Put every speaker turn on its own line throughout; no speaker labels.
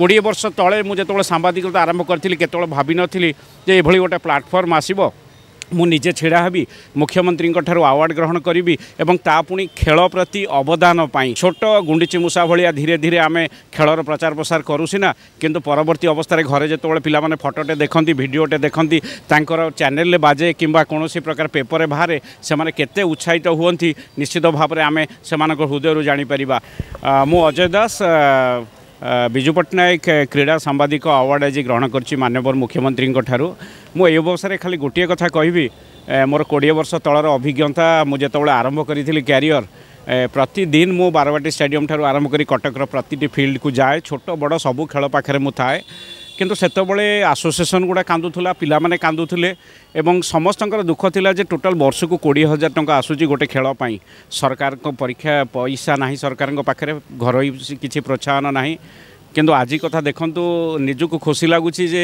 କୋଡ଼ିଏ ବର୍ଷ ତଳେ ମୁଁ ଯେତେବେଳେ ସାମ୍ବାଦିକତା ଆରମ୍ଭ କରିଥିଲି କେତେବେଳେ ଭାବିନଥିଲି ଯେ ଏଭଳି ଗୋଟେ ପ୍ଲାଟଫର୍ମ ଆସିବ ମୁଁ ନିଜେ ଛିଡ଼ା ହେବି ମୁଖ୍ୟମନ୍ତ୍ରୀଙ୍କଠାରୁ ଆୱାର୍ଡ଼ ଗ୍ରହଣ କରିବି ଏବଂ ତା ପୁଣି ଖେଳ ପ୍ରତି ଅବଦାନ ପାଇଁ ଛୋଟ ଗୁଣ୍ଡିଚି ମୂଷା ଭଳିଆ ଧୀରେ ଧୀରେ ଆମେ ଖେଳର ପ୍ରଚାର ପ୍ରସାର କରୁ ସିନା କିନ୍ତୁ ପରବର୍ତ୍ତୀ ଅବସ୍ଥାରେ ଘରେ ଯେତେବେଳେ ପିଲାମାନେ ଫଟୋଟେ ଦେଖନ୍ତି ଭିଡ଼ିଓଟେ ଦେଖନ୍ତି ତାଙ୍କର ଚ୍ୟାନେଲରେ ବାଜେ କିମ୍ବା କୌଣସି ପ୍ରକାର ପେପରରେ ବାହାରେ ସେମାନେ କେତେ ଉତ୍ସାହିତ ହୁଅନ୍ତି ନିଶ୍ଚିତ ଭାବରେ ଆମେ ସେମାନଙ୍କ ହୃଦୟରୁ ଜାଣିପାରିବା ମୁଁ ଅଜୟ ଦାସ ବିଜୁ ପଟ୍ଟନାୟକ କ୍ରୀଡ଼ା ସାମ୍ବାଦିକ ଆୱାର୍ଡ଼ ଆଜି ଗ୍ରହଣ କରିଛି ମାନ୍ୟବର ମୁଖ୍ୟମନ୍ତ୍ରୀଙ୍କଠାରୁ ମୁଁ ଏହି ଅବସରରେ ଖାଲି ଗୋଟିଏ କଥା କହିବି ମୋର କୋଡ଼ିଏ ବର୍ଷ ତଳର ଅଭିଜ୍ଞତା ମୁଁ ଯେତେବେଳେ ଆରମ୍ଭ କରିଥିଲି କ୍ୟାରିୟର ପ୍ରତିଦିନ ମୁଁ ବାରବାଟୀ ଷ୍ଟାଡ଼ିୟମ୍ ଠାରୁ ଆରମ୍ଭ କରି କଟକର ପ୍ରତିଟି ଫିଲ୍ଡକୁ ଯାଏ ଛୋଟ ବଡ଼ ସବୁ ଖେଳ ପାଖରେ ମୁଁ ଥାଏ କିନ୍ତୁ ସେତେବେଳେ ଆସୋସିଏସନ୍ ଗୁଡ଼ା କାନ୍ଦୁଥିଲା ପିଲାମାନେ କାନ୍ଦୁଥିଲେ ଏବଂ ସମସ୍ତଙ୍କର ଦୁଃଖ ଥିଲା ଯେ ଟୋଟାଲ୍ ବର୍ଷକୁ କୋଡ଼ିଏ ହଜାର ଟଙ୍କା ଆସୁଛି ଗୋଟେ ଖେଳ ପାଇଁ ସରକାରଙ୍କ ପରୀକ୍ଷା ପଇସା ନାହିଁ ସରକାରଙ୍କ ପାଖରେ ଘରୋଇ କିଛି ପ୍ରୋତ୍ସାହନ ନାହିଁ କିନ୍ତୁ ଆଜି କଥା ଦେଖନ୍ତୁ ନିଜକୁ ଖୁସି ଲାଗୁଛି ଯେ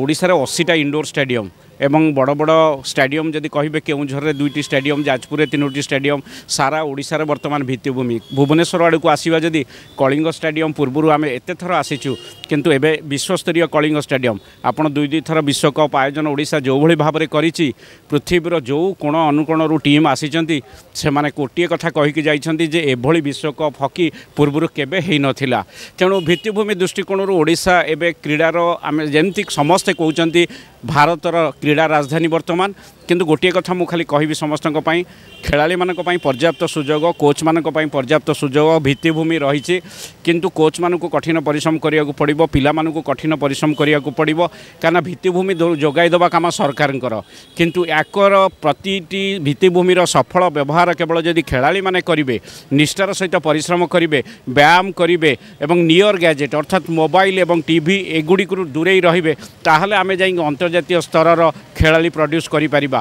ଓଡ଼ିଶାରେ ଅଶୀଟା ଇଣ୍ଡୋର୍ ଷ୍ଟାଡ଼ିୟମ୍ এবং বড় বড় স্টাডিয়াম যদি কহবে কেউঝরের দুইটি স্টাডিয়াম যাজপুরে তিনোটি স্টাডিয়াম সারা ওড়শার বর্তমান ভিত্তিভূমি ভুবনেশ্বর আড়ক আসবা যদি কলিঙ্গ স্টাডিয়াম পূর্ব আমি এত থর আসিছু কিন্তু এবে বিশ্বস্তরীয় কলিঙ্গ স্টাডিয়াম আপনার দুই দুই থর বিশ্বকপ আয়োজন ওড়শা যেভাবে ভাবে করেছি পৃথিবীর যে কোণ অনুকোণর টিম আসিছেন সে গোটিয়ে কথা কহিকি যাইছেন যে এভাবে বিশ্বকপ হকি পূর্ব কেবে হয়ে নথিলা তেমন ভিত্তিভূমি দৃষ্টিকোণর ওড়শা এবে ক্রীড়ার আমি যেমি সমস্তে কৌ ভারতর କ୍ରୀଡ଼ା ରାଜଧାନୀ ବର୍ତ୍ତମାନ କିନ୍ତୁ ଗୋଟିଏ କଥା ମୁଁ ଖାଲି କହିବି ସମସ୍ତଙ୍କ ପାଇଁ ଖେଳାଳିମାନଙ୍କ ପାଇଁ ପର୍ଯ୍ୟାପ୍ତ ସୁଯୋଗ କୋଚ୍ମାନଙ୍କ ପାଇଁ ପର୍ଯ୍ୟାପ୍ତ ସୁଯୋଗ ଭିତ୍ତିଭୂମି ରହିଛି କିନ୍ତୁ କୋଚ୍ମାନଙ୍କୁ କଠିନ ପରିଶ୍ରମ କରିବାକୁ ପଡ଼ିବ ପିଲାମାନଙ୍କୁ କଠିନ ପରିଶ୍ରମ କରିବାକୁ ପଡ଼ିବ କାରଣ ଭିତ୍ତିଭୂମି ଯୋଗାଇ ଦେବା କାମ ସରକାରଙ୍କର କିନ୍ତୁ ୟାଙ୍କର ପ୍ରତିଟି ଭିତ୍ତିଭୂମିର ସଫଳ ବ୍ୟବହାର କେବଳ ଯଦି ଖେଳାଳିମାନେ କରିବେ ନିଷ୍ଠାର ସହିତ ପରିଶ୍ରମ କରିବେ ବ୍ୟାୟାମ କରିବେ ଏବଂ ନିୟର ଗ୍ୟାଜେଟ୍ ଅର୍ଥାତ୍ ମୋବାଇଲ୍ ଏବଂ ଟିଭି ଏଗୁଡ଼ିକରୁ ଦୂରେଇ ରହିବେ ତାହେଲେ ଆମେ ଯାଇ ଅନ୍ତର୍ଜାତୀୟ ସ୍ତରର ଖେଳାଳି ପ୍ରଡ୍ୟୁସ୍ କରିପାରିବା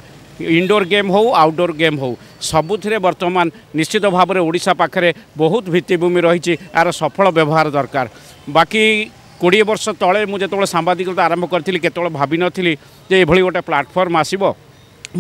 ইনডোর গেম হো আউটডোর গেম হো সবুথে বর্তমান নিশ্চিত ভাবে ওড়শা পাখে বহুত ভিত্তিভূমি রয়েছে আর সফল ব্যবহার দরকার বাকি কোড়িয়ে বর্ষ তলে মু যেত সাংবাদিকতা আরম্ভ করি কেতবে ভাবি নি যে এভাবে গোটে প্লাটফর্ম আসব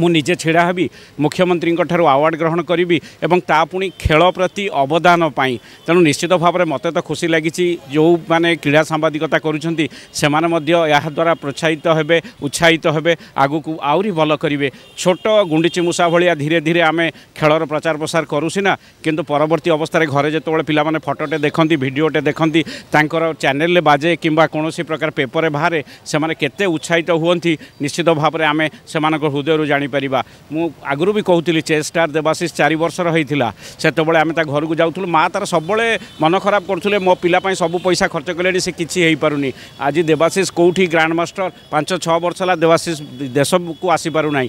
ମୁଁ ନିଜେ ଛିଡ଼ା ହେବି ମୁଖ୍ୟମନ୍ତ୍ରୀଙ୍କ ଠାରୁ ଆୱାର୍ଡ଼ ଗ୍ରହଣ କରିବି ଏବଂ ତା ପୁଣି ଖେଳ ପ୍ରତି ଅବଦାନ ପାଇଁ ତେଣୁ ନିଶ୍ଚିତ ଭାବରେ ମୋତେ ତ ଖୁସି ଲାଗିଛି ଯେଉଁମାନେ କ୍ରୀଡ଼ା ସାମ୍ବାଦିକତା କରୁଛନ୍ତି ସେମାନେ ମଧ୍ୟ ଏହାଦ୍ୱାରା ପ୍ରୋତ୍ସାହିତ ହେବେ ଉତ୍ସାହିତ ହେବେ ଆଗକୁ ଆହୁରି ଭଲ କରିବେ ଛୋଟ ଗୁଣ୍ଡିଚି ମୂଷା ଭଳିଆ ଧୀରେ ଧୀରେ ଆମେ ଖେଳର ପ୍ରଚାର ପ୍ରସାର କରୁ ସିନା କିନ୍ତୁ ପରବର୍ତ୍ତୀ ଅବସ୍ଥାରେ ଘରେ ଯେତେବେଳେ ପିଲାମାନେ ଫଟୋଟେ ଦେଖନ୍ତି ଭିଡ଼ିଓଟେ ଦେଖନ୍ତି ତାଙ୍କର ଚ୍ୟାନେଲରେ ବାଜେ କିମ୍ବା କୌଣସି ପ୍ରକାର ପେପରରେ ବାହାରେ ସେମାନେ କେତେ ଉତ୍ସାହିତ ହୁଅନ୍ତି ନିଶ୍ଚିତ ଭାବରେ ଆମେ ସେମାନଙ୍କ ହୃଦୟରୁ ଜାଣି আনিপারা মু আগর বি কুলি চেস্টার দেবাশিষ চারি বর্ষর হয়েছিল সেতবে আমি তা ঘরক যাওলু মা তার সবুলে মন খারাপ করুলে মো পিলা সবু পয়সা খরচ কলে সে কিছু হয়ে পুনি আজ দেবাশিষ কোটি গ্রান্ড মাস্টর পাঁচ ছ বর্ষ হল দেবাশিষ দেশকু আসিপার না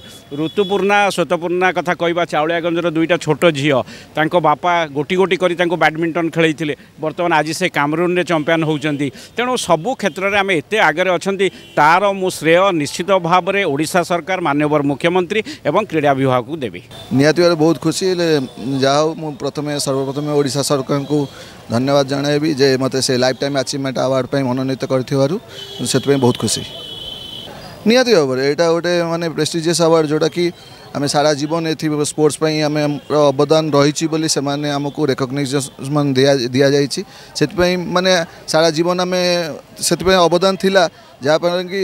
ঋতুপূর্ণা শ্বেতপূর্ণা কথা কহা চাউলিয়াগঞ্জর দুইটা ছোট ঝিও তাঁক বাপা গোটি গোটি করে তাঁকু ব্যাডমিন্টন খেলে বর্তমান আজ সে কামরুন্রে চম্পিয়ান হচ্ছেন তেমন সবু ক্ষেত্রে আমি এত আগে অনেক তার মু শ্রেয় নিশ্চিত ভাবে ওড়শা সরকার মানবর মুখ্যমন্ত্রী ମନ୍ତ୍ରୀ ଏବଂ କ୍ରୀଡ଼ା ବିଭାଗକୁ ଦେବି
ନିହାତି ଭାବେ ବହୁତ ଖୁସି ହେଲେ ଯାହା ହଉ ମୁଁ ପ୍ରଥମେ ସର୍ବପ୍ରଥମେ ଓଡ଼ିଶା ସରକାରଙ୍କୁ ଧନ୍ୟବାଦ ଜଣାଇବି ଯେ ମୋତେ ସେ ଲାଇଫ୍ ଟାଇମ୍ ଆଚିଭମେଣ୍ଟ ଆୱାର୍ଡ଼ ପାଇଁ ମନୋନୀତ କରିଥିବାରୁ ସେଥିପାଇଁ ବହୁତ ଖୁସି ନିହାତି ଭାବରେ ଏଇଟା ଗୋଟେ ମାନେ ପ୍ରେଷ୍ଟିଜିୟସ୍ ଆୱାର୍ଡ଼ ଯେଉଁଟାକି ଆମେ ସାରା ଜୀବନ ଏଥି ସ୍ପୋର୍ଟସ୍ ପାଇଁ ଆମେ ଅବଦାନ ରହିଛି ବୋଲି ସେମାନେ ଆମକୁ ରେକଗ୍ନାଇଜେସନ୍ ଦିଆ ଦିଆଯାଇଛି ସେଥିପାଇଁ ମାନେ ସାରା ଜୀବନ ଆମେ ସେଥିପାଇଁ ଅବଦାନ ଥିଲା ଯାହାଫଳରେ କି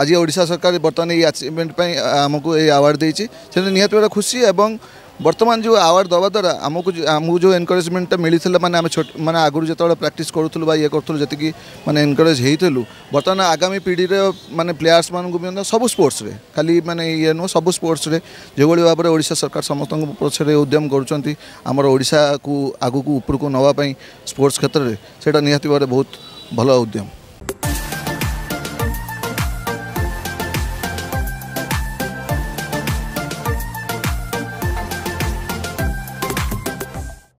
आज ओडा सरकार बर्तमान ये आचिभमेंट आमको ये आवार्ड देती निहत भाव खुशी और बर्तमान जो आवार्ड दवा द्वारा आमको आमको जो एनकरेजमेंटा मिले मैंने आम छोट मैंने आगुरी जो प्राक्ट करूँ ये करूँ जी मैंने एनकरेज होलु बर्तमान आगामी पीढ़ीर मैंने प्लेयर्स मानक सब स्पोर्ट्स में खाली मैंने ये नुह सब स्पोर्ट्स जो भाव में ओडा सरकार समस्त पक्ष उद्यम करमर ओडा को आगक उपरकू नापी स्पोर्ट्स क्षेत्र में सेटा निहती भाव बहुत भल उद्यम